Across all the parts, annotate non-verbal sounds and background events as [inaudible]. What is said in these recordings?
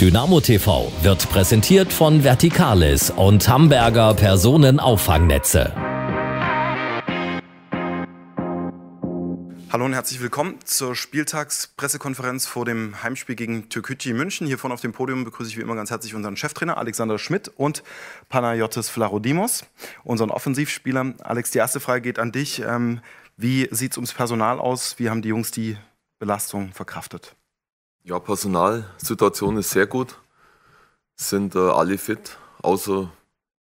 Dynamo TV wird präsentiert von Vertikalis und Hamburger Personenauffangnetze. Hallo und herzlich willkommen zur Spieltagspressekonferenz vor dem Heimspiel gegen Türkücü München. Hier vorne auf dem Podium begrüße ich wie immer ganz herzlich unseren Cheftrainer Alexander Schmidt und Panayotis Flarodimos, unseren Offensivspieler. Alex, die erste Frage geht an dich. Ähm, wie sieht es ums Personal aus? Wie haben die Jungs die Belastung verkraftet? Ja, Personalsituation ist sehr gut. Sind äh, alle fit, außer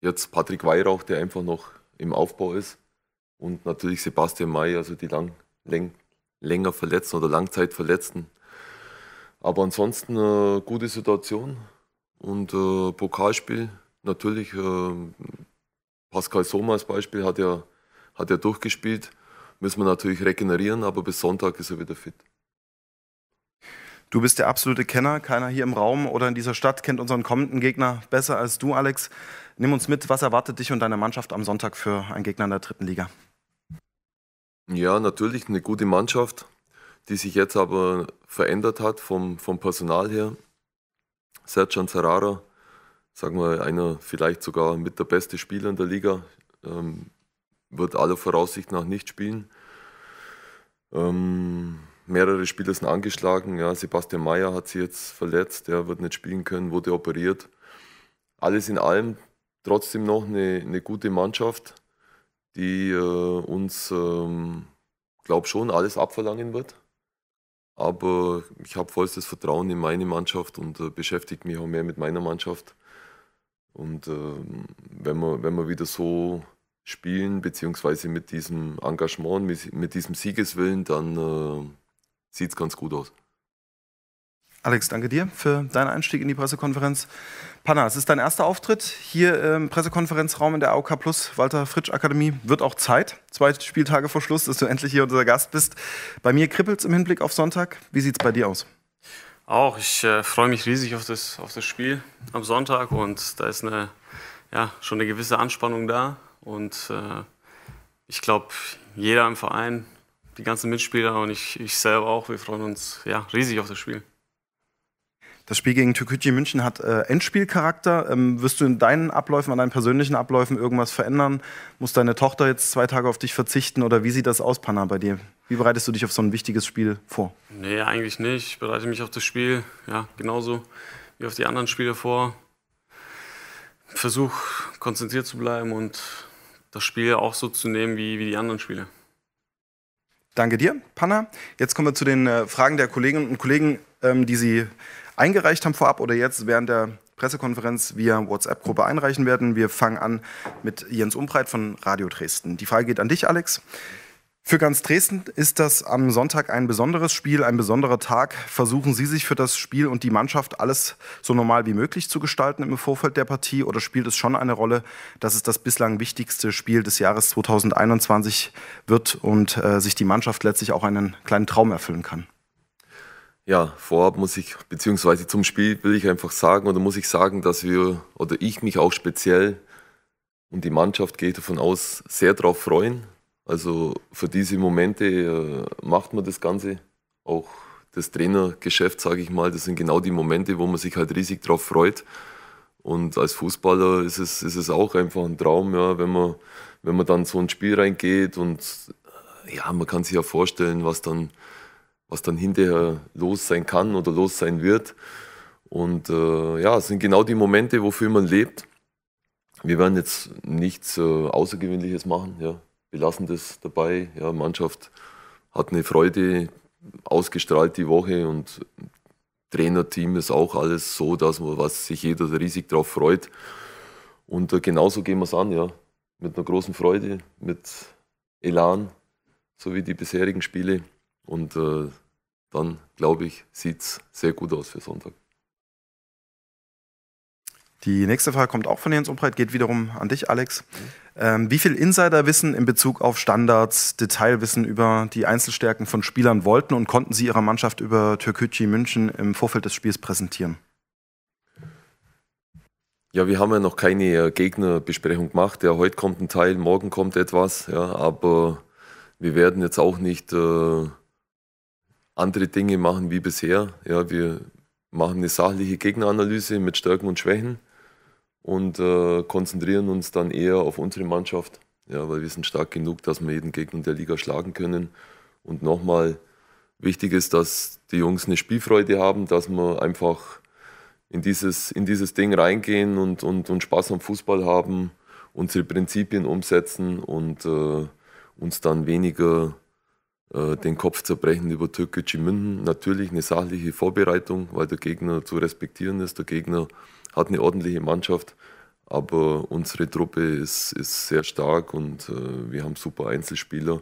jetzt Patrick Weihrauch, der einfach noch im Aufbau ist. Und natürlich Sebastian May, also die lang, läng, länger Verletzten oder Langzeitverletzten. Aber ansonsten äh, gute Situation und äh, Pokalspiel. Natürlich, äh, Pascal Soma als Beispiel hat ja, hat ja durchgespielt. Müssen wir natürlich regenerieren, aber bis Sonntag ist er wieder fit. Du bist der absolute Kenner. Keiner hier im Raum oder in dieser Stadt kennt unseren kommenden Gegner besser als du, Alex. Nimm uns mit, was erwartet dich und deine Mannschaft am Sonntag für einen Gegner in der dritten Liga? Ja, natürlich eine gute Mannschaft, die sich jetzt aber verändert hat vom, vom Personal her. Sergio Serrara, sagen wir einer vielleicht sogar mit der beste Spieler in der Liga, ähm, wird aller Voraussicht nach nicht spielen. Ähm, mehrere Spieler sind angeschlagen. Ja, Sebastian Mayer hat sich jetzt verletzt, er wird nicht spielen können, wurde operiert. Alles in allem trotzdem noch eine, eine gute Mannschaft, die äh, uns, ähm, glaube schon, alles abverlangen wird. Aber ich habe vollstes Vertrauen in meine Mannschaft und äh, beschäftige mich auch mehr mit meiner Mannschaft. Und äh, wenn, wir, wenn wir wieder so spielen, beziehungsweise mit diesem Engagement, mit, mit diesem Siegeswillen, dann äh, sieht es ganz gut aus. Alex, danke dir für deinen Einstieg in die Pressekonferenz. Panna, es ist dein erster Auftritt hier im Pressekonferenzraum in der AOK Plus Walter Fritsch Akademie. Wird auch Zeit, zwei Spieltage vor Schluss, dass du endlich hier unser Gast bist. Bei mir kribbelt im Hinblick auf Sonntag. Wie sieht es bei dir aus? Auch, ich äh, freue mich riesig auf das, auf das Spiel am Sonntag und da ist eine, ja, schon eine gewisse Anspannung da und äh, ich glaube, jeder im Verein die ganzen Mitspieler und ich, ich selber auch. Wir freuen uns ja, riesig auf das Spiel. Das Spiel gegen Türkgücü München hat äh, Endspielcharakter. Ähm, wirst du in deinen Abläufen, an deinen persönlichen Abläufen irgendwas verändern? Muss deine Tochter jetzt zwei Tage auf dich verzichten oder wie sieht das aus, Panna, bei dir? Wie bereitest du dich auf so ein wichtiges Spiel vor? Nee, eigentlich nicht. Ich bereite mich auf das Spiel ja, genauso wie auf die anderen Spiele vor. Versuch konzentriert zu bleiben und das Spiel auch so zu nehmen wie, wie die anderen Spiele. Danke dir, Panna. Jetzt kommen wir zu den äh, Fragen der Kolleginnen und Kollegen, ähm, die Sie eingereicht haben vorab oder jetzt während der Pressekonferenz via WhatsApp-Gruppe einreichen werden. Wir fangen an mit Jens Umbreit von Radio Dresden. Die Frage geht an dich, Alex. Für ganz Dresden ist das am Sonntag ein besonderes Spiel, ein besonderer Tag. Versuchen Sie sich für das Spiel und die Mannschaft alles so normal wie möglich zu gestalten im Vorfeld der Partie oder spielt es schon eine Rolle, dass es das bislang wichtigste Spiel des Jahres 2021 wird und äh, sich die Mannschaft letztlich auch einen kleinen Traum erfüllen kann? Ja, vorab muss ich, beziehungsweise zum Spiel will ich einfach sagen oder muss ich sagen, dass wir oder ich mich auch speziell und die Mannschaft gehe davon aus, sehr darauf freuen, also für diese Momente äh, macht man das Ganze. Auch das Trainergeschäft, sage ich mal, das sind genau die Momente, wo man sich halt riesig drauf freut. Und als Fußballer ist es, ist es auch einfach ein Traum, ja, wenn, man, wenn man dann so ein Spiel reingeht und äh, ja, man kann sich ja vorstellen, was dann, was dann hinterher los sein kann oder los sein wird. Und äh, ja, es sind genau die Momente, wofür man lebt. Wir werden jetzt nichts äh, Außergewöhnliches machen. Ja wir lassen das dabei. Ja, Mannschaft hat eine Freude ausgestrahlt die Woche und Trainerteam ist auch alles so, dass man was sich jeder riesig drauf freut. Und äh, genauso gehen wir es an, ja. Mit einer großen Freude, mit Elan, so wie die bisherigen Spiele. Und äh, dann, glaube ich, sieht es sehr gut aus für Sonntag. Die nächste Frage kommt auch von Jens Umbreit, geht wiederum an dich, Alex. Mhm. Ähm, wie viel Insiderwissen in Bezug auf Standards, Detailwissen über die Einzelstärken von Spielern wollten und konnten Sie Ihrer Mannschaft über Türkgücü München im Vorfeld des Spiels präsentieren? Ja, wir haben ja noch keine äh, Gegnerbesprechung gemacht. Ja, heute kommt ein Teil, morgen kommt etwas. Ja, aber wir werden jetzt auch nicht äh, andere Dinge machen wie bisher. Ja, wir machen eine sachliche Gegneranalyse mit Stärken und Schwächen und äh, konzentrieren uns dann eher auf unsere Mannschaft, ja, weil wir sind stark genug, dass wir jeden Gegner der Liga schlagen können. Und nochmal, wichtig ist, dass die Jungs eine Spielfreude haben, dass wir einfach in dieses, in dieses Ding reingehen und, und, und Spaß am Fußball haben, unsere Prinzipien umsetzen und äh, uns dann weniger äh, den Kopf zerbrechen über Türkgücü Münden. Natürlich eine sachliche Vorbereitung, weil der Gegner zu respektieren ist, der Gegner hat eine ordentliche Mannschaft, aber unsere Truppe ist, ist sehr stark und äh, wir haben super Einzelspieler,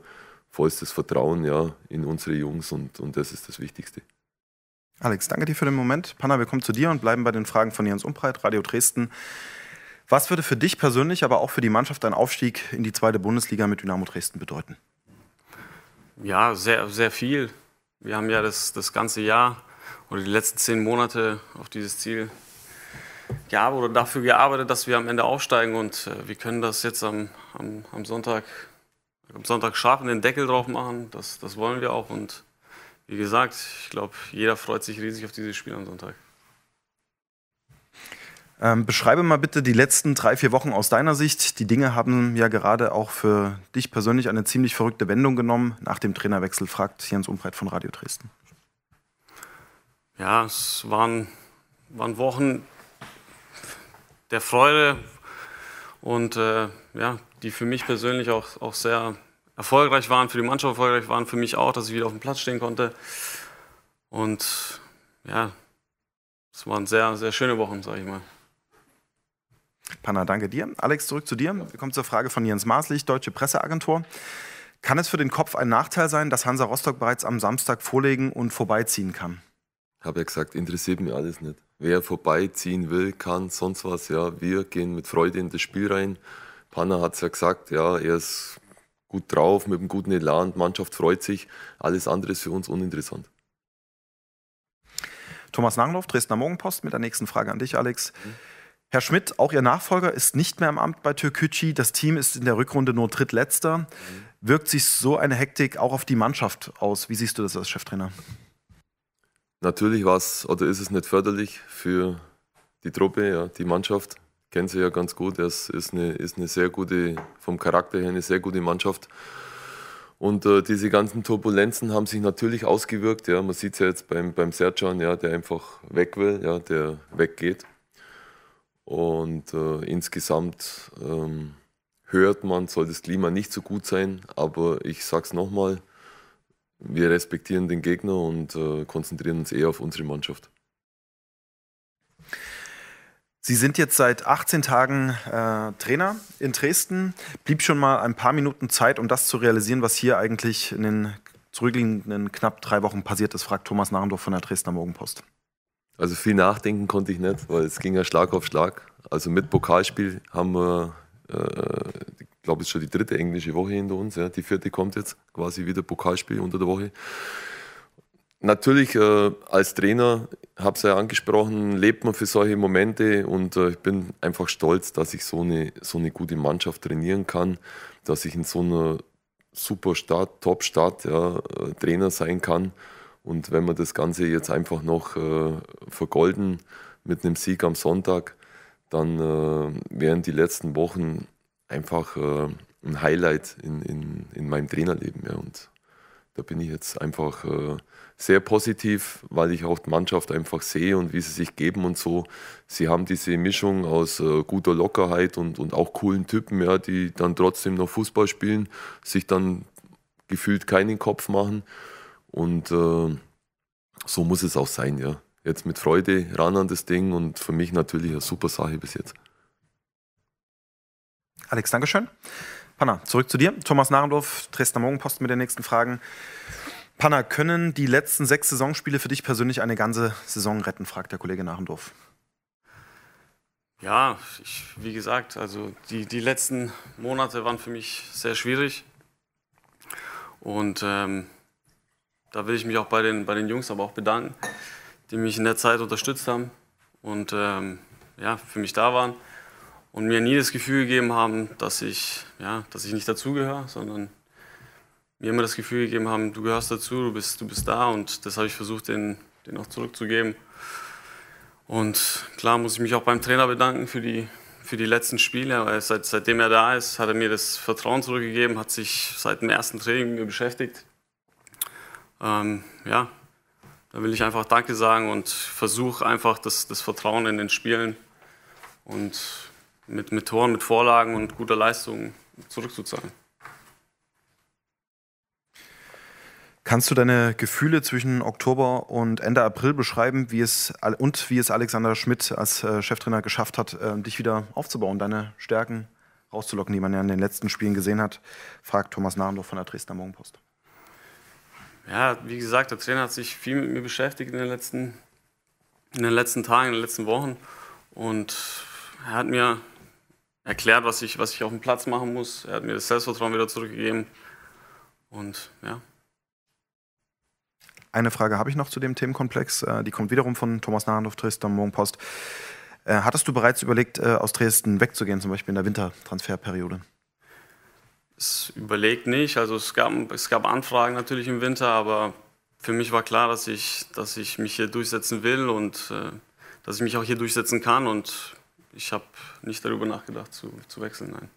vollstes Vertrauen ja, in unsere Jungs und, und das ist das Wichtigste. Alex, danke dir für den Moment. Panna, wir kommen zu dir und bleiben bei den Fragen von Jens Umbreit, Radio Dresden. Was würde für dich persönlich, aber auch für die Mannschaft ein Aufstieg in die zweite Bundesliga mit Dynamo Dresden bedeuten? Ja, sehr, sehr viel. Wir haben ja das, das ganze Jahr oder die letzten zehn Monate auf dieses Ziel gearbeitet oder dafür gearbeitet, dass wir am Ende aufsteigen und äh, wir können das jetzt am, am, am, Sonntag, am Sonntag scharf in den Deckel drauf machen. Das, das wollen wir auch und wie gesagt, ich glaube, jeder freut sich riesig auf dieses Spiel am Sonntag. Ähm, beschreibe mal bitte die letzten drei, vier Wochen aus deiner Sicht. Die Dinge haben ja gerade auch für dich persönlich eine ziemlich verrückte Wendung genommen. Nach dem Trainerwechsel fragt Jens Umbreit von Radio Dresden. Ja, es waren, waren Wochen, der Freude und äh, ja, die für mich persönlich auch, auch sehr erfolgreich waren, für die Mannschaft erfolgreich waren, für mich auch, dass ich wieder auf dem Platz stehen konnte. Und ja, es waren sehr, sehr schöne Wochen, sage ich mal. Panna, danke dir. Alex, zurück zu dir. Wir kommen zur Frage von Jens Maßlich, Deutsche Presseagentur. Kann es für den Kopf ein Nachteil sein, dass Hansa Rostock bereits am Samstag vorlegen und vorbeiziehen kann? Ich habe ja gesagt, interessiert mich alles nicht wer vorbeiziehen will, kann, sonst was. Ja, wir gehen mit Freude in das Spiel rein. Panna hat es ja gesagt, ja, er ist gut drauf, mit einem guten Elan, die Mannschaft freut sich. Alles andere ist für uns uninteressant. Thomas Langloff, Dresdner Morgenpost, mit der nächsten Frage an dich, Alex. Mhm. Herr Schmidt, auch Ihr Nachfolger ist nicht mehr im Amt bei Türkücü. Das Team ist in der Rückrunde nur drittletzter. Mhm. Wirkt sich so eine Hektik auch auf die Mannschaft aus? Wie siehst du das als Cheftrainer? Natürlich war es oder ist es nicht förderlich für die Truppe, ja, die Mannschaft. Kennen sie ja ganz gut. Es ist eine, ist eine sehr gute, vom Charakter her eine sehr gute Mannschaft. Und äh, diese ganzen Turbulenzen haben sich natürlich ausgewirkt. Ja. Man sieht es ja jetzt beim, beim Serjan, ja, der einfach weg will, ja, der weggeht. Und äh, insgesamt ähm, hört man, soll das Klima nicht so gut sein. Aber ich sage es nochmal, wir respektieren den Gegner und äh, konzentrieren uns eher auf unsere Mannschaft. Sie sind jetzt seit 18 Tagen äh, Trainer in Dresden. Blieb schon mal ein paar Minuten Zeit, um das zu realisieren, was hier eigentlich in den zurückliegenden knapp drei Wochen passiert ist, fragt Thomas Narendorf von der Dresdner Morgenpost. Also viel nachdenken konnte ich nicht, weil es ging ja Schlag auf Schlag. Also mit Pokalspiel haben wir ich äh, glaube, es ist schon die dritte englische Woche hinter uns. Ja. Die vierte kommt jetzt quasi wieder Pokalspiel unter der Woche. Natürlich, äh, als Trainer, habe es ja angesprochen, lebt man für solche Momente und äh, ich bin einfach stolz, dass ich so eine, so eine gute Mannschaft trainieren kann, dass ich in so einer super Stadt, Top-Stadt ja, äh, Trainer sein kann. Und wenn wir das Ganze jetzt einfach noch äh, vergolden mit einem Sieg am Sonntag, dann äh, wären die letzten Wochen einfach äh, ein Highlight in, in, in meinem Trainerleben. Ja. Und da bin ich jetzt einfach äh, sehr positiv, weil ich auch die Mannschaft einfach sehe und wie sie sich geben und so. Sie haben diese Mischung aus äh, guter Lockerheit und, und auch coolen Typen, ja, die dann trotzdem noch Fußball spielen, sich dann gefühlt keinen Kopf machen. Und äh, so muss es auch sein, ja jetzt mit Freude ran an das Ding und für mich natürlich eine super Sache bis jetzt. Alex, Dankeschön. Panna, zurück zu dir. Thomas Narendorf, Dresdner Morgenpost mit den nächsten Fragen. Panna, können die letzten sechs Saisonspiele für dich persönlich eine ganze Saison retten, fragt der Kollege Narendorf. Ja, ich, wie gesagt, also die, die letzten Monate waren für mich sehr schwierig. Und ähm, da will ich mich auch bei den, bei den Jungs aber auch bedanken die mich in der Zeit unterstützt haben und ähm, ja, für mich da waren und mir nie das Gefühl gegeben haben, dass ich, ja, dass ich nicht dazugehöre, sondern mir immer das Gefühl gegeben haben, du gehörst dazu, du bist, du bist da und das habe ich versucht, denen, denen auch zurückzugeben. Und klar muss ich mich auch beim Trainer bedanken für die, für die letzten Spiele, weil seit, seitdem er da ist, hat er mir das Vertrauen zurückgegeben, hat sich seit dem ersten Training mit mir beschäftigt. Ähm, ja, da will ich einfach Danke sagen und versuche einfach das, das Vertrauen in den Spielen und mit, mit Toren, mit Vorlagen und guter Leistung zurückzuzahlen. Kannst du deine Gefühle zwischen Oktober und Ende April beschreiben, wie es und wie es Alexander Schmidt als äh, Cheftrainer geschafft hat, äh, dich wieder aufzubauen, deine Stärken rauszulocken, die man ja in den letzten Spielen gesehen hat? Fragt Thomas Nahendorf von der Dresdner Morgenpost. Ja, wie gesagt, der Trainer hat sich viel mit mir beschäftigt in den letzten, in den letzten Tagen, in den letzten Wochen. Und er hat mir erklärt, was ich, was ich auf dem Platz machen muss. Er hat mir das Selbstvertrauen wieder zurückgegeben. Und ja. Eine Frage habe ich noch zu dem Themenkomplex. Äh, die kommt wiederum von Thomas Nahendorf, Dresden Morgenpost. Äh, hattest du bereits überlegt, äh, aus Dresden wegzugehen, zum Beispiel in der Wintertransferperiode? Es überlegt nicht. Also es gab, es gab Anfragen natürlich im Winter, aber für mich war klar, dass ich, dass ich mich hier durchsetzen will und äh, dass ich mich auch hier durchsetzen kann. Und ich habe nicht darüber nachgedacht, zu, zu wechseln. Nein.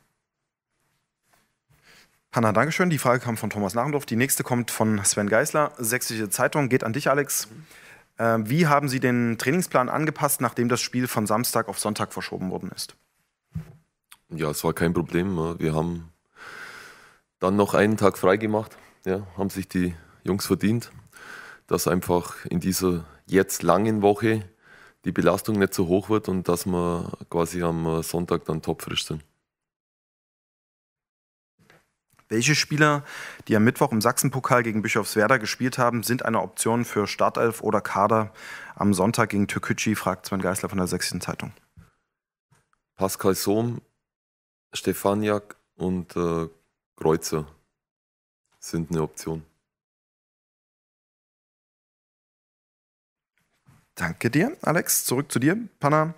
Hanna, Dankeschön. Die Frage kam von Thomas Narendorf. Die nächste kommt von Sven Geisler. Sächsische Zeitung geht an dich, Alex. Äh, wie haben Sie den Trainingsplan angepasst, nachdem das Spiel von Samstag auf Sonntag verschoben worden ist? Ja, es war kein Problem. Wir haben dann noch einen Tag freigemacht, ja, haben sich die Jungs verdient, dass einfach in dieser jetzt langen Woche die Belastung nicht so hoch wird und dass wir quasi am Sonntag dann topfrisch sind. Welche Spieler, die am Mittwoch im Sachsenpokal gegen Bischofswerda gespielt haben, sind eine Option für Startelf oder Kader am Sonntag gegen Türkücü, fragt Sven Geisler von der Sächsischen Zeitung. Pascal Sohm, Stefaniak und äh, Kreuzer sind eine Option. Danke dir, Alex. Zurück zu dir, Panna.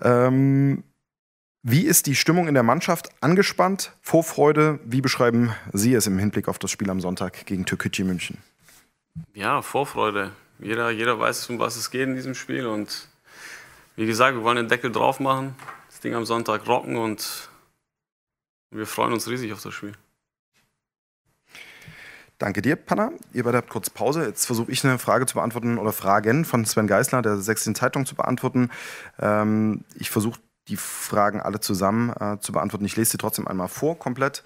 Ähm, wie ist die Stimmung in der Mannschaft? Angespannt? Vorfreude? Wie beschreiben Sie es im Hinblick auf das Spiel am Sonntag gegen Türkgücü München? Ja, Vorfreude. Jeder, jeder weiß, um was es geht in diesem Spiel. Und wie gesagt, wir wollen den Deckel drauf machen, das Ding am Sonntag rocken und wir freuen uns riesig auf das Spiel. Danke dir, Panna. Ihr beide habt kurz Pause. Jetzt versuche ich eine Frage zu beantworten oder Fragen von Sven Geißler, der Sächsischen Zeitung, zu beantworten. Ähm, ich versuche die Fragen alle zusammen äh, zu beantworten. Ich lese sie trotzdem einmal vor, komplett.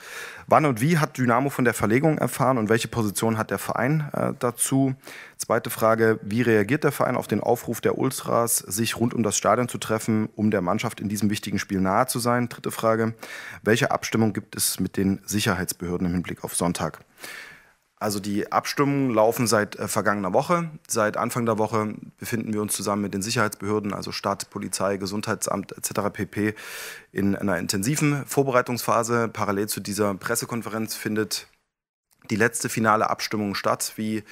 Wann und wie hat Dynamo von der Verlegung erfahren und welche Position hat der Verein äh, dazu? Zweite Frage, wie reagiert der Verein auf den Aufruf der Ultras, sich rund um das Stadion zu treffen, um der Mannschaft in diesem wichtigen Spiel nahe zu sein? Dritte Frage, welche Abstimmung gibt es mit den Sicherheitsbehörden im Hinblick auf Sonntag? Also die Abstimmungen laufen seit äh, vergangener Woche. Seit Anfang der Woche befinden wir uns zusammen mit den Sicherheitsbehörden, also Stadt, Polizei, Gesundheitsamt etc. pp. in einer intensiven Vorbereitungsphase. Parallel zu dieser Pressekonferenz findet die letzte finale Abstimmung statt, wie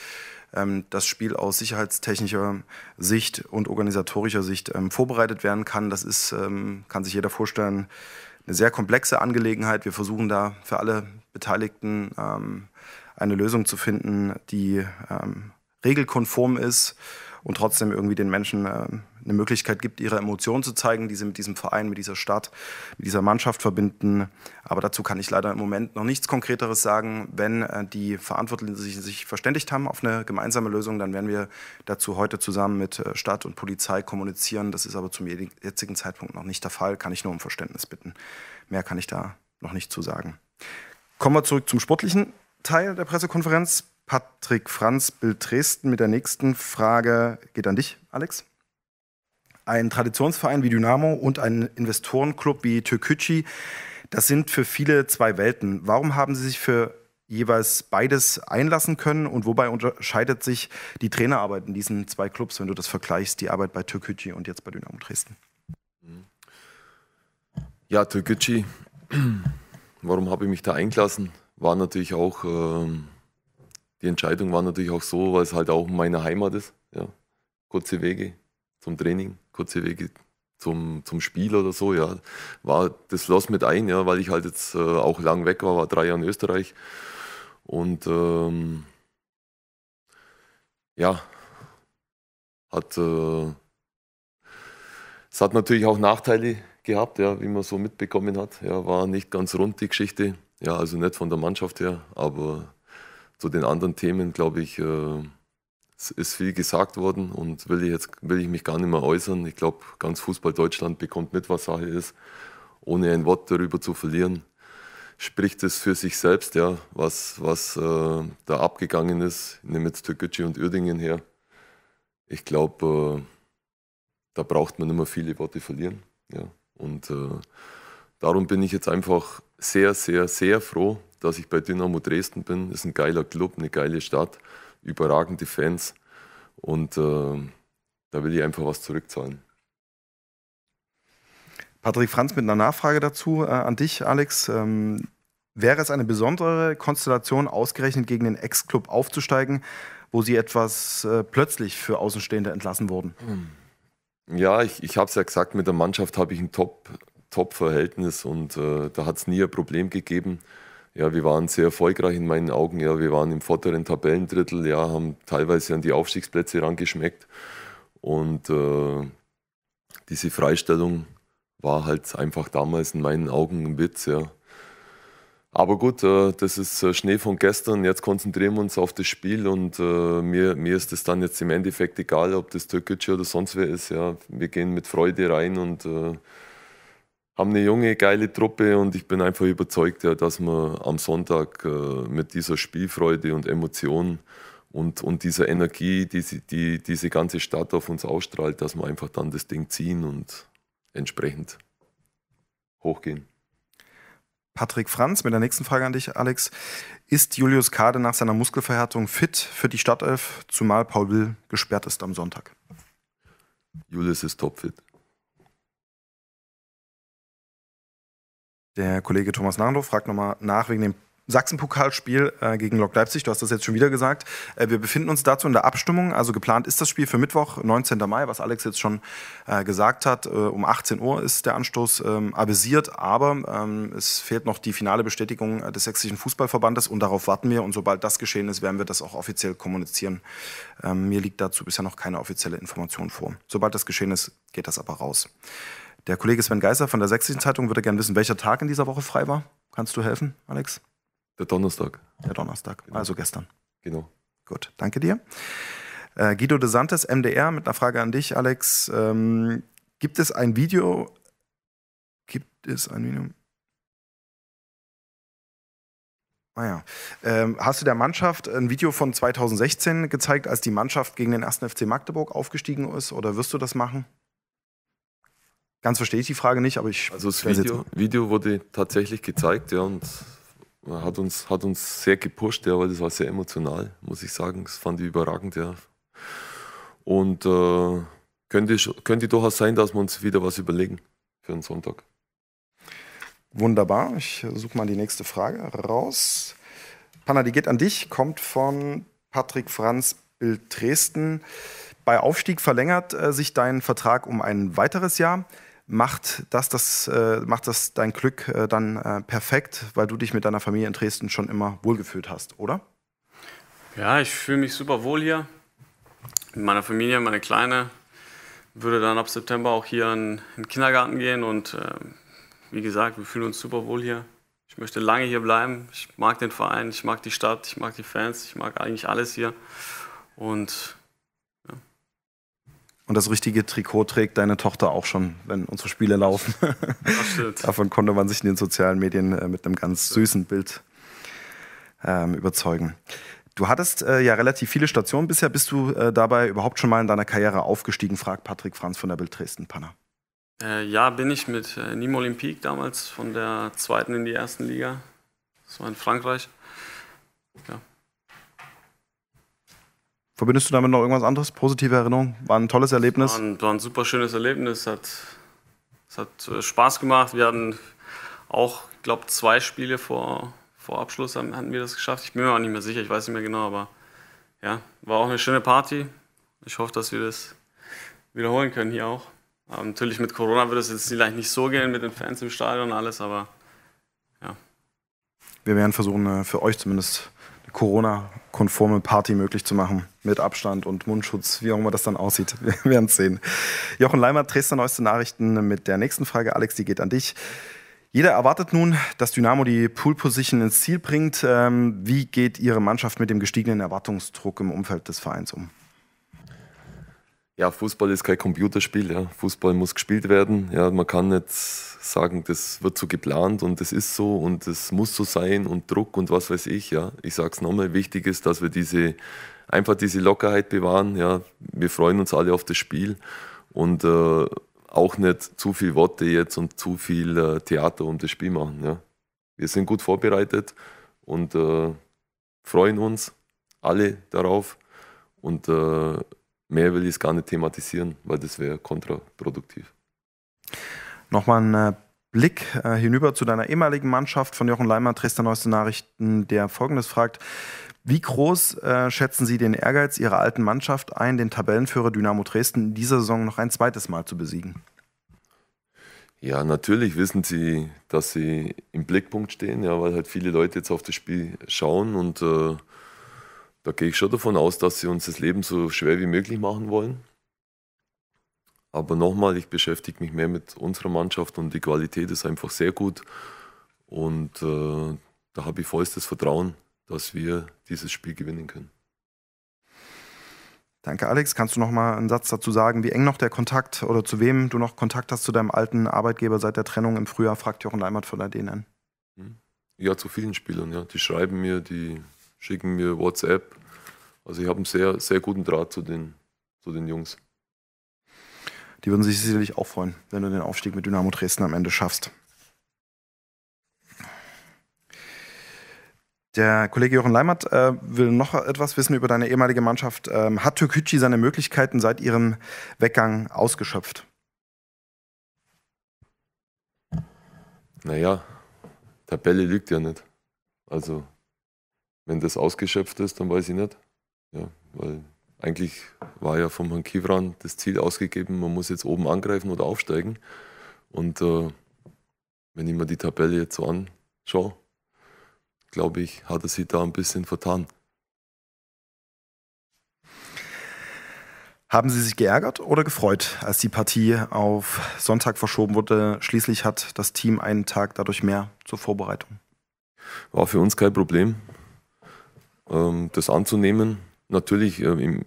ähm, das Spiel aus sicherheitstechnischer Sicht und organisatorischer Sicht ähm, vorbereitet werden kann. Das ist, ähm, kann sich jeder vorstellen, eine sehr komplexe Angelegenheit. Wir versuchen da für alle Beteiligten ähm, eine Lösung zu finden, die ähm, regelkonform ist und trotzdem irgendwie den Menschen äh, eine Möglichkeit gibt, ihre Emotionen zu zeigen, die sie mit diesem Verein, mit dieser Stadt, mit dieser Mannschaft verbinden. Aber dazu kann ich leider im Moment noch nichts Konkreteres sagen. Wenn äh, die Verantwortlichen sich, sich, verständigt haben auf eine gemeinsame Lösung, dann werden wir dazu heute zusammen mit äh, Stadt und Polizei kommunizieren. Das ist aber zum jetzigen Zeitpunkt noch nicht der Fall. Kann ich nur um Verständnis bitten. Mehr kann ich da noch nicht zu sagen. Kommen wir zurück zum Sportlichen. Teil der Pressekonferenz. Patrick Franz, Bild Dresden, mit der nächsten Frage geht an dich, Alex. Ein Traditionsverein wie Dynamo und ein Investorenclub wie Türkücü, das sind für viele zwei Welten. Warum haben Sie sich für jeweils beides einlassen können und wobei unterscheidet sich die Trainerarbeit in diesen zwei Clubs, wenn du das vergleichst, die Arbeit bei Türkücü und jetzt bei Dynamo Dresden? Ja, Türkücü, [clears throat] warum habe ich mich da eingelassen? war natürlich auch, ähm, die Entscheidung war natürlich auch so, weil es halt auch meine Heimat ist. Ja. Kurze Wege zum Training, kurze Wege zum, zum Spiel oder so, ja. War das los mit ein, ja, weil ich halt jetzt äh, auch lang weg war, war drei Jahre in Österreich. Und ähm, ja, hat, äh, es hat natürlich auch Nachteile gehabt, ja, wie man so mitbekommen hat. Ja, war nicht ganz rund die Geschichte. Ja, also nicht von der Mannschaft her, aber zu den anderen Themen, glaube ich, äh, ist viel gesagt worden und will ich, jetzt, will ich mich gar nicht mehr äußern. Ich glaube, ganz Fußball Deutschland bekommt mit, was Sache ist, ohne ein Wort darüber zu verlieren. Spricht es für sich selbst, ja, was, was äh, da abgegangen ist. Ich nehme jetzt Türkgücü und Uerdingen her. Ich glaube, äh, da braucht man immer viele Worte verlieren. Ja. Und äh, Darum bin ich jetzt einfach sehr, sehr, sehr froh, dass ich bei Dynamo Dresden bin. Ist ein geiler Club, eine geile Stadt, überragende Fans und äh, da will ich einfach was zurückzahlen. Patrick Franz mit einer Nachfrage dazu äh, an dich, Alex. Ähm, wäre es eine besondere Konstellation, ausgerechnet gegen den Ex-Club aufzusteigen, wo sie etwas äh, plötzlich für Außenstehende entlassen wurden? Hm. Ja, ich, ich habe es ja gesagt, mit der Mannschaft habe ich einen Top, Top-Verhältnis und äh, da hat es nie ein Problem gegeben. Ja, wir waren sehr erfolgreich in meinen Augen. Ja, wir waren im vorderen Tabellendrittel, ja, haben teilweise an die Aufstiegsplätze rangeschmeckt. Und äh, diese Freistellung war halt einfach damals in meinen Augen ein Witz, ja. Aber gut, äh, das ist äh, Schnee von gestern. Jetzt konzentrieren wir uns auf das Spiel und äh, mir, mir ist es dann jetzt im Endeffekt egal, ob das Türkic oder sonst wer ist. Ja. Wir gehen mit Freude rein und äh, haben eine junge, geile Truppe und ich bin einfach überzeugt, ja, dass wir am Sonntag äh, mit dieser Spielfreude und Emotion und, und dieser Energie, die, die diese ganze Stadt auf uns ausstrahlt, dass wir einfach dann das Ding ziehen und entsprechend hochgehen. Patrick Franz mit der nächsten Frage an dich, Alex. Ist Julius Kade nach seiner Muskelverhärtung fit für die Stadtelf, zumal Paul Will gesperrt ist am Sonntag? Julius ist topfit. Der Kollege Thomas Nahndorf fragt nochmal nach wegen dem Sachsen-Pokalspiel äh, gegen Lok Leipzig. Du hast das jetzt schon wieder gesagt. Äh, wir befinden uns dazu in der Abstimmung. Also geplant ist das Spiel für Mittwoch, 19. Mai, was Alex jetzt schon äh, gesagt hat. Äh, um 18 Uhr ist der Anstoß ähm, avisiert, aber ähm, es fehlt noch die finale Bestätigung äh, des Sächsischen Fußballverbandes und darauf warten wir. Und sobald das geschehen ist, werden wir das auch offiziell kommunizieren. Ähm, mir liegt dazu bisher noch keine offizielle Information vor. Sobald das geschehen ist, geht das aber raus. Der Kollege Sven Geiser von der Sächsischen Zeitung würde gerne wissen, welcher Tag in dieser Woche frei war. Kannst du helfen, Alex? Der Donnerstag. Der Donnerstag, genau. also gestern. Genau. Gut, danke dir. Äh, Guido De Santis, MDR, mit einer Frage an dich, Alex. Ähm, gibt es ein Video? Gibt es ein Video? Naja. Ah ähm, hast du der Mannschaft ein Video von 2016 gezeigt, als die Mannschaft gegen den 1. FC Magdeburg aufgestiegen ist? Oder wirst du das machen? Ganz verstehe ich die Frage nicht, aber ich. Also das Video, Video wurde tatsächlich gezeigt, ja, und hat uns, hat uns sehr gepusht, ja, weil das war sehr emotional, muss ich sagen. Das fand ich überragend, ja. Und äh, könnte, könnte durchaus sein, dass wir uns wieder was überlegen für den Sonntag. Wunderbar. Ich suche mal die nächste Frage raus. Panna, die geht an dich, kommt von Patrick Franz, Bild Dresden. Bei Aufstieg verlängert äh, sich dein Vertrag um ein weiteres Jahr macht das, das, äh, macht das dein Glück äh, dann äh, perfekt, weil du dich mit deiner Familie in Dresden schon immer wohlgefühlt hast, oder? Ja, ich fühle mich super wohl hier. Mit meiner Familie, meine Kleine würde dann ab September auch hier in, in den Kindergarten gehen und äh, wie gesagt, wir fühlen uns super wohl hier. Ich möchte lange hier bleiben. Ich mag den Verein, ich mag die Stadt, ich mag die Fans, ich mag eigentlich alles hier. Und und das richtige Trikot trägt deine Tochter auch schon, wenn unsere Spiele laufen. [laughs] Davon konnte man sich in den sozialen Medien äh, mit einem ganz süßen Bild ähm, überzeugen. Du hattest äh, ja relativ viele Stationen bisher. Bist du äh, dabei überhaupt schon mal in deiner Karriere aufgestiegen? fragt Patrick Franz von der Bild Dresden Panna. Äh, ja, bin ich mit äh, Nîmes Olympique damals von der zweiten in die ersten Liga. Das war in Frankreich. Ja, Verbindest du damit noch irgendwas anderes? Positive Erinnerung? War ein tolles Erlebnis? War ein, war ein super schönes Erlebnis. Hat, es hat äh, Spaß gemacht. Wir hatten auch, ich glaube, zwei Spiele vor, vor Abschluss haben, hatten wir das geschafft. Ich bin mir auch nicht mehr sicher, ich weiß nicht mehr genau, aber ja, war auch eine schöne Party. Ich hoffe, dass wir das wiederholen können hier auch. Aber natürlich mit Corona wird es jetzt vielleicht nicht so gehen mit den Fans im Stadion und alles, aber ja. Wir werden versuchen, äh, für euch zumindest Corona-konforme Party möglich zu machen. Mit Abstand und Mundschutz, wie auch immer das dann aussieht. [laughs] Wir werden es sehen. Jochen Leimer, Dresdner Neueste Nachrichten mit der nächsten Frage. Alex, die geht an dich. Jeder erwartet nun, dass Dynamo die Pool-Position ins Ziel bringt. Ähm, wie geht Ihre Mannschaft mit dem gestiegenen Erwartungsdruck im Umfeld des Vereins um? Ja, Fußball ist kein Computerspiel. Ja. Fußball muss gespielt werden. Ja, man kann nicht sagen, das wird so geplant und das ist so und das muss so sein und Druck und was weiß ich. Ja, ich sag's nochmal. Wichtig ist, dass wir diese einfach diese Lockerheit bewahren. Ja, wir freuen uns alle auf das Spiel und äh, auch nicht zu viel Worte jetzt und zu viel äh, Theater um das Spiel machen. Ja. Wir sind gut vorbereitet und äh, freuen uns alle darauf und äh, Mehr will ich es gar nicht thematisieren, weil das wäre kontraproduktiv. Nochmal ein äh, Blick äh, hinüber zu deiner ehemaligen Mannschaft von Jochen Leimer, Dresdner Neueste Nachrichten, der folgendes fragt. Wie groß äh, schätzen Sie den Ehrgeiz Ihrer alten Mannschaft ein, den Tabellenführer Dynamo Dresden in dieser Saison noch ein zweites Mal zu besiegen? Ja, natürlich wissen sie, dass sie im Blickpunkt stehen, ja, weil halt viele Leute jetzt auf das Spiel schauen und äh, da gehe ich schon davon aus, dass sie uns das Leben so schwer wie möglich machen wollen. Aber nochmal, ich beschäftige mich mehr mit unserer Mannschaft und die Qualität ist einfach sehr gut. Und äh, da habe ich vollstes Vertrauen, dass wir dieses Spiel gewinnen können. Danke, Alex. Kannst du noch mal einen Satz dazu sagen, wie eng noch der Kontakt oder zu wem du noch Kontakt hast zu deinem alten Arbeitgeber seit der Trennung im Frühjahr, fragt Jochen Leimert von der DNN. Hm? Ja, zu vielen Spielern. Ja. Die schreiben mir, die schicken mir WhatsApp. Also ich habe einen sehr, sehr guten Draht zu den, zu den Jungs. Die würden sich sicherlich auch freuen, wenn du den Aufstieg mit Dynamo Dresden am Ende schaffst. Der Kollege Jochen Leimert äh, will noch etwas wissen über deine ehemalige Mannschaft. Ähm, hat Türkücü seine Möglichkeiten seit ihrem Weggang ausgeschöpft? Naja, Tabelle liegt ja nicht. Also wenn das ausgeschöpft ist, dann weiß ich nicht. Ja, weil eigentlich war ja vom Herrn Kivran das Ziel ausgegeben, man muss jetzt oben angreifen oder aufsteigen. Und äh, wenn ich mir die Tabelle jetzt so anschaue, glaube ich, hat er sich da ein bisschen vertan. Haben Sie sich geärgert oder gefreut, als die Partie auf Sonntag verschoben wurde? Schließlich hat das Team einen Tag dadurch mehr zur Vorbereitung. War für uns kein Problem. Ähm, das anzunehmen. Natürlich ähm, im,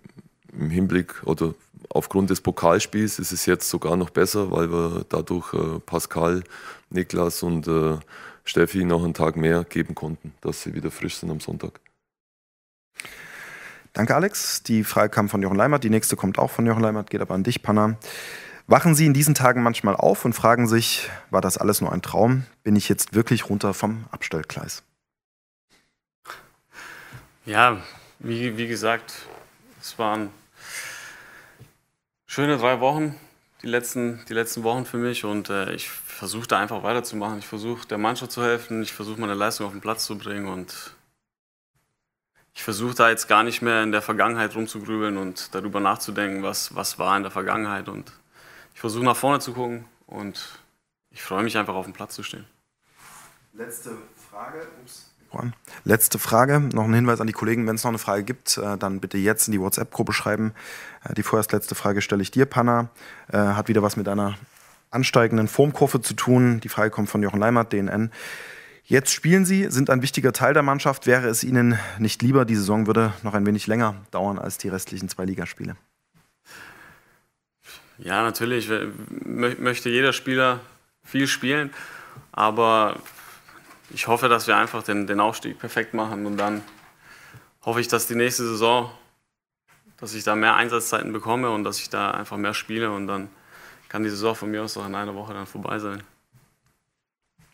im, Hinblick oder aufgrund des Pokalspiels ist es jetzt sogar noch besser, weil wir dadurch äh, Pascal, Niklas und äh, Steffi noch einen Tag mehr geben konnten, dass sie wieder frisch sind am Sonntag. Danke, Alex. Die Frage kam von Jochen Leimert. Die nächste kommt auch von Jochen Leimert, geht aber an dich, Panna. Wachen Sie in diesen Tagen manchmal auf und fragen sich, war das alles nur ein Traum? Bin ich jetzt wirklich runter vom Abstellgleis? Ja, wie, wie gesagt, es waren schöne drei Wochen, die letzten, die letzten Wochen für mich. Und äh, ich versuche da einfach weiterzumachen. Ich versuche der Mannschaft zu helfen. Ich versuche meine Leistung auf den Platz zu bringen. Und ich versuche da jetzt gar nicht mehr in der Vergangenheit rumzugrübeln und darüber nachzudenken, was, was war in der Vergangenheit. Und ich versuche nach vorne zu gucken und ich freue mich einfach auf dem Platz zu stehen. Letzte Frage. Ups. Voran. Letzte Frage, noch ein Hinweis an die Kollegen, wenn es noch eine Frage gibt, äh, dann bitte jetzt in die WhatsApp-Gruppe schreiben. Äh, die vorerst letzte Frage stelle ich dir, Panna. Äh, hat wieder was mit einer ansteigenden Formkurve zu tun. Die Frage kommt von Jochen Leimert, DNN. Jetzt spielen Sie, sind ein wichtiger Teil der Mannschaft. Wäre es Ihnen nicht lieber, die Saison würde noch ein wenig länger dauern als die restlichen zwei Ligaspiele? Ja, natürlich möchte jeder Spieler viel spielen, aber ich hoffe, dass wir einfach den, den Aufstieg perfekt machen und dann hoffe ich, dass die nächste Saison, dass ich da mehr Einsatzzeiten bekomme und dass ich da einfach mehr spiele und dann kann die Saison von mir aus auch in einer Woche dann vorbei sein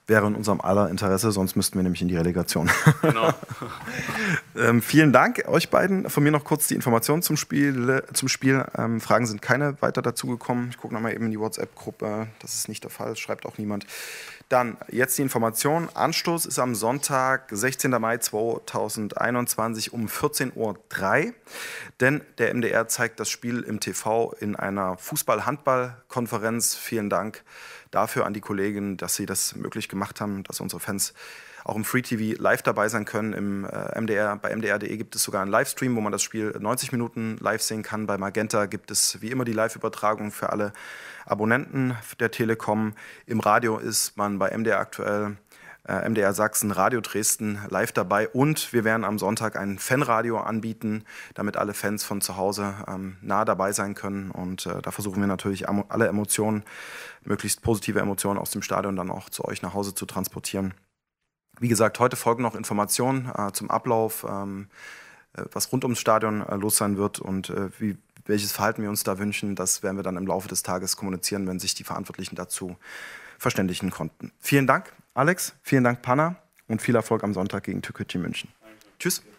wäre in unserem aller Interesse, sonst müssten wir nämlich in die Relegation. Genau. [laughs] ähm, vielen Dank euch beiden. Von mir noch kurz die Informationen zum Spiel. Zum Spiel. Ähm, Fragen sind keine weiter dazugekommen. Ich gucke nochmal eben in die WhatsApp-Gruppe. Das ist nicht der Fall, schreibt auch niemand. Dann jetzt die Information. Anstoß ist am Sonntag, 16. Mai 2021 um 14.03 Uhr, denn der MDR zeigt das Spiel im TV in einer Fußball-Handball-Konferenz. Vielen Dank dafür an die Kollegen, dass sie das möglich gemacht haben, dass unsere Fans auch im Free TV live dabei sein können. Im äh, MDR, bei MDR.de gibt es sogar einen Livestream, wo man das Spiel 90 Minuten live sehen kann. Bei Magenta gibt es wie immer die Live-Übertragung für alle Abonnenten der Telekom. Im Radio ist man bei MDR aktuell äh, MDR Sachsen, Radio Dresden live dabei und wir werden am Sonntag ein Fanradio anbieten, damit alle Fans von zu Hause ähm, nah dabei sein können. Und äh, da versuchen wir natürlich alle Emotionen, möglichst positive Emotionen aus dem Stadion dann auch zu euch nach Hause zu transportieren. Wie gesagt, heute folgen noch Informationen äh, zum Ablauf, ähm, äh, was rund ums Stadion äh, los sein wird und äh, wie, welches Verhalten wir uns da wünschen. Das werden wir dann im Laufe des Tages kommunizieren, wenn sich die Verantwortlichen dazu verständigen konnten. Vielen Dank Alex, vielen Dank, Panna, und viel Erfolg am Sonntag gegen Türkgücü München. Danke. Tschüss.